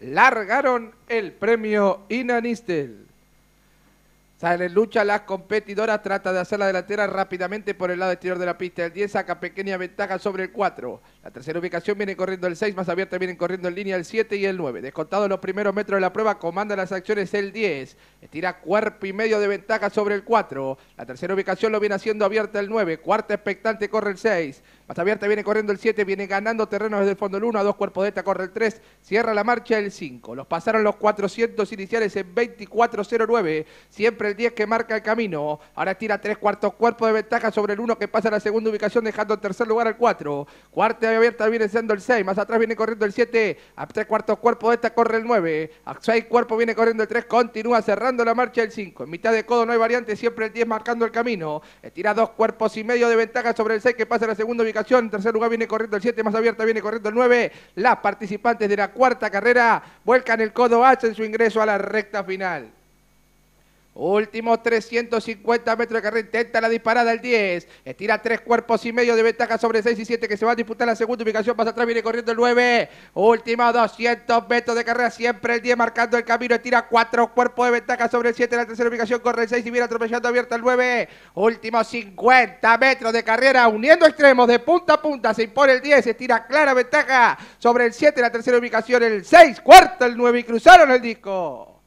largaron el premio Inanistel. Sale lucha, la competidora. trata de hacer la delantera rápidamente por el lado exterior de la pista. El 10 saca pequeña ventaja sobre el 4. La tercera ubicación viene corriendo el 6, más abierta vienen corriendo en línea el 7 y el 9. Descontado los primeros metros de la prueba, comanda las acciones el 10. Estira cuerpo y medio de ventaja sobre el 4. La tercera ubicación lo viene haciendo abierta el 9. Cuarta expectante corre el 6. Más abierta viene corriendo el 7, viene ganando terreno desde el fondo el 1, a dos cuerpos de esta corre el 3, cierra la marcha el 5. Los pasaron los 400 iniciales en 24.09, siempre el 10 que marca el camino. Ahora tira tres cuartos cuerpos de ventaja sobre el 1 que pasa a la segunda ubicación dejando en tercer lugar al 4. Cuarta abierta viene siendo el 6, más atrás viene corriendo el 7, a tres cuartos cuerpo de esta corre el 9, a seis cuerpo viene corriendo el 3, continúa cerrando la marcha el 5, en mitad de codo no hay variante, siempre el 10 marcando el camino, estira dos cuerpos y medio de ventaja sobre el 6 que pasa a la segunda ubicación, en tercer lugar viene corriendo el 7, más abierta viene corriendo el 9, las participantes de la cuarta carrera vuelcan el codo H en su ingreso a la recta final. Últimos 350 metros de carrera. Intenta la disparada el 10. Estira tres cuerpos y medio de ventaja sobre 6 y 7 que se va a disputar la segunda ubicación. Pasa atrás, viene corriendo el 9. Últimos 200 metros de carrera. Siempre el 10 marcando el camino. Estira cuatro cuerpos de ventaja sobre el 7. La tercera ubicación corre el 6 y viene atropellando abierta el 9. Últimos 50 metros de carrera. Uniendo extremos de punta a punta. Se impone el 10. Estira clara ventaja sobre el 7. en La tercera ubicación el 6. Cuarto el 9 y cruzaron el disco.